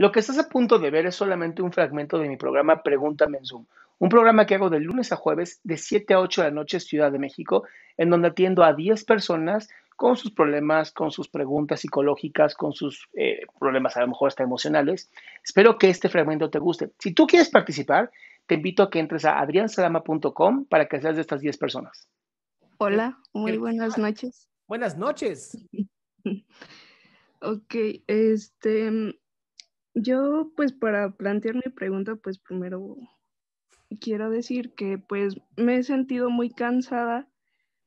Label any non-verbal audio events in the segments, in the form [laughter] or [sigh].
Lo que estás a punto de ver es solamente un fragmento de mi programa Pregúntame en Zoom, un programa que hago de lunes a jueves de 7 a 8 de la noche Ciudad de México, en donde atiendo a 10 personas con sus problemas, con sus preguntas psicológicas, con sus eh, problemas a lo mejor hasta emocionales. Espero que este fragmento te guste. Si tú quieres participar, te invito a que entres a adriansalama.com para que seas de estas 10 personas. Hola, muy buenas noches. Buenas noches. [laughs] ok, este, yo, pues para plantear mi pregunta, pues primero quiero decir que pues me he sentido muy cansada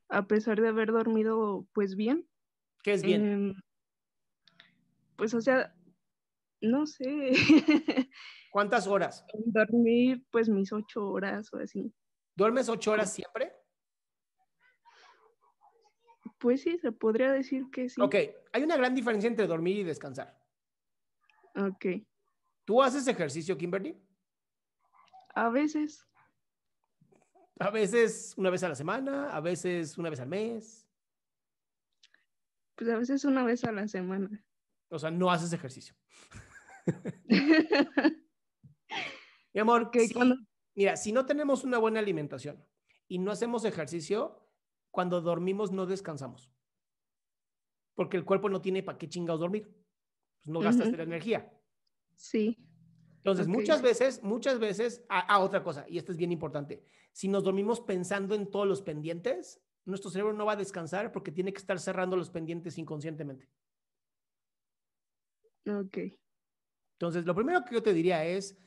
a pesar de haber dormido pues bien. ¿Qué es bien? Em, pues o sea, no sé. [laughs] ¿Cuántas horas? Dormir pues mis ocho horas o así. ¿Duermes ocho horas siempre? Pues sí, se podría decir que sí. Ok, hay una gran diferencia entre dormir y descansar. Ok. ¿Tú haces ejercicio, Kimberly? A veces. A veces una vez a la semana, a veces una vez al mes. Pues a veces una vez a la semana. O sea, no haces ejercicio. [laughs] Mi amor, mira, si no tenemos una buena alimentación y no hacemos ejercicio, cuando dormimos no descansamos. Porque el cuerpo no tiene para qué chingados dormir. Pues, no gastas de la energía. Sí. Entonces, muchas veces, muchas veces, a, ah, ah, otra cosa, y esto es bien importante, si nos dormimos pensando en todos los pendientes, nuestro cerebro no va a descansar porque tiene que estar cerrando los pendientes inconscientemente. Ok. Entonces, lo primero que yo te diría es,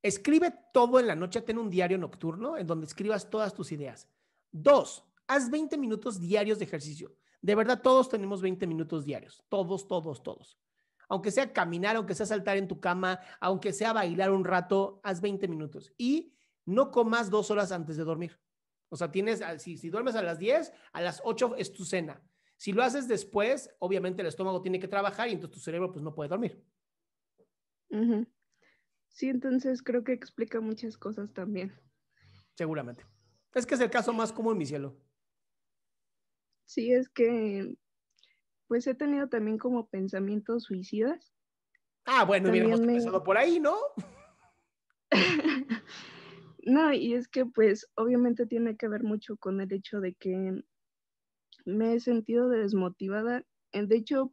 escribe todo en la noche, ten un diario nocturno en donde escribas todas tus ideas. Dos, haz 20 minutos diarios de ejercicio. De verdad, todos tenemos 20 minutos diarios, todos, todos, todos. Aunque sea caminar, aunque sea saltar en tu cama, aunque sea bailar un rato, haz 20 minutos. Y no comas dos horas antes de dormir. O sea, tienes, ah, si, si duermes a las 10, a las 8 es tu cena. Si lo haces después, obviamente el estómago tiene que trabajar y entonces tu cerebro pues no puede dormir. Sí, entonces creo que explica muchas cosas también. Seguramente. Es que es el caso más común, mi cielo. Sí, es que pues he tenido también como pensamientos suicidas. Ah, bueno, hubiéramos empezado por ahí, ¿no? [laughs] no, y es que pues obviamente tiene que ver mucho con el hecho de que me he sentido desmotivada. Eh, de hecho,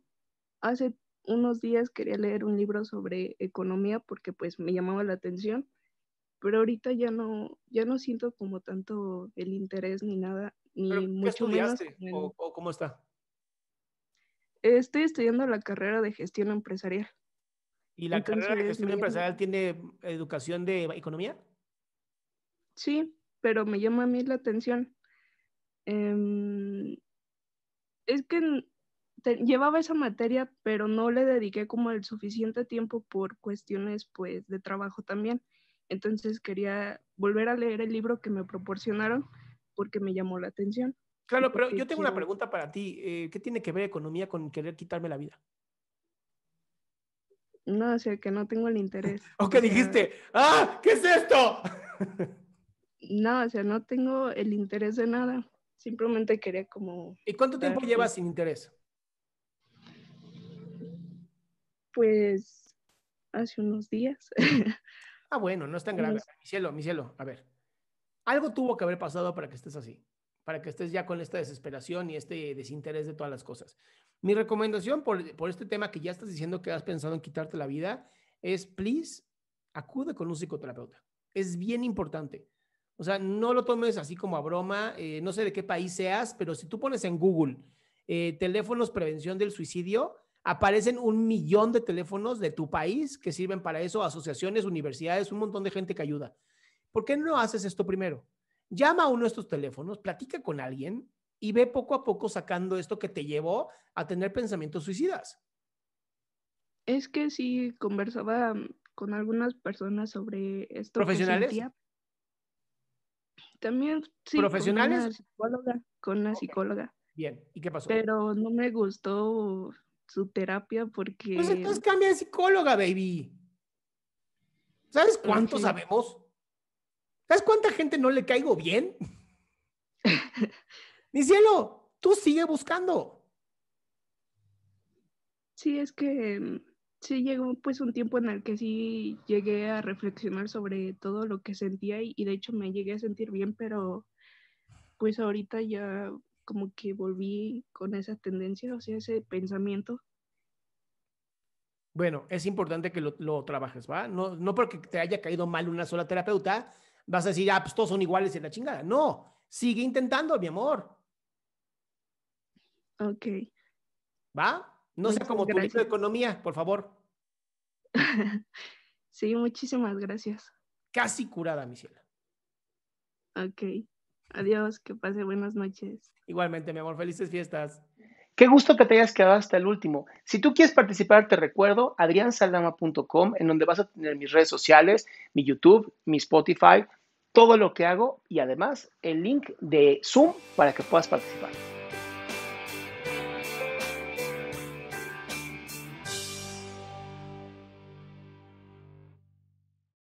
hace unos días quería leer un libro sobre economía porque pues me llamaba la atención, pero ahorita ya no, ya no siento como tanto el interés ni nada, ni mucho qué estudiaste? Menos, ¿O cómo está? estoy estudiando la carrera de gestión empresarial. ¿Y la carrera de gestión empresarial tiene educación de economía? Sí, pero me llama a mí la atención. Em, es que llevaba esa materia, pero no le dediqué como el suficiente tiempo por cuestiones pues de trabajo también. Entonces quería volver a leer el libro que me proporcionaron porque me llamó la atención. Claro, pero yo tengo una pregunta para ti. Eh, ¿Qué tiene que ver economía con querer quitarme la vida? No, o sea, que no tengo el interés. [laughs] ¿O qué dijiste? ¡Ah! ¿Qué es esto? [laughs] no, o sea, no tengo el interés de nada. Simplemente quería como... ¿Y cuánto tiempo llevas pues sin interés? Pues hace unos días. [laughs] ah, bueno, no es tan grave. Mi cielo, mi cielo, a ver. Algo tuvo que haber pasado para que estés así para que estés ya con esta desesperación y este desinterés de todas las cosas. Mi recomendación por, este tema que ya estás diciendo que has pensado en quitarte la vida es, please, acude con un psicoterapeuta. Es bien importante. O sea, no lo tomes así como a broma. Eh, no sé de qué país seas, pero si tú pones en Google eh, teléfonos prevención del suicidio, aparecen un millón de teléfonos de tu país que sirven para eso, asociaciones, universidades, un montón de gente que ayuda. ¿Por qué no haces esto primero? llama a uno de estos teléfonos, platica con alguien y ve poco a poco sacando esto que te llevó a tener pensamientos suicidas. Es que sí conversaba con algunas personas sobre esto. ¿Profesionales? También sí. ¿Profesionales? Con una psicóloga. Bien, ¿y qué pasó? Pero no me gustó su terapia porque... Pues entonces cambia de psicóloga, baby. ¿Sabes cuánto sabemos? ¿Sabes cuánta gente no le caigo bien? Ni cielo, tú sigue buscando. Sí, es que mm, sí llegó pues un tiempo en el que sí llegué a reflexionar sobre todo lo que sentía y, de hecho me llegué a sentir bien, pero pues ahorita ya como que volví con esa tendencia, o sea, ese pensamiento. Bueno, es importante que lo, lo trabajes, ¿va? No, no porque te haya caído mal una sola terapeuta, vas a decir, ah, pues todos son iguales en la chingada. No, sigue intentando, mi amor. Ok. ¿Va? No sea como de economía, por favor. [laughs] sí, muchísimas gracias. Casi curada, mi cielo. Ok. Adiós, que pase buenas noches. Igualmente, mi amor, felices fiestas. Qué gusto que te hayas quedado hasta el último. Si tú quieres participar, te recuerdo adriansaldama.com, en donde vas a tener mis redes sociales, mi YouTube, mi Spotify, todo lo que hago y además el link de Zoom para que puedas participar.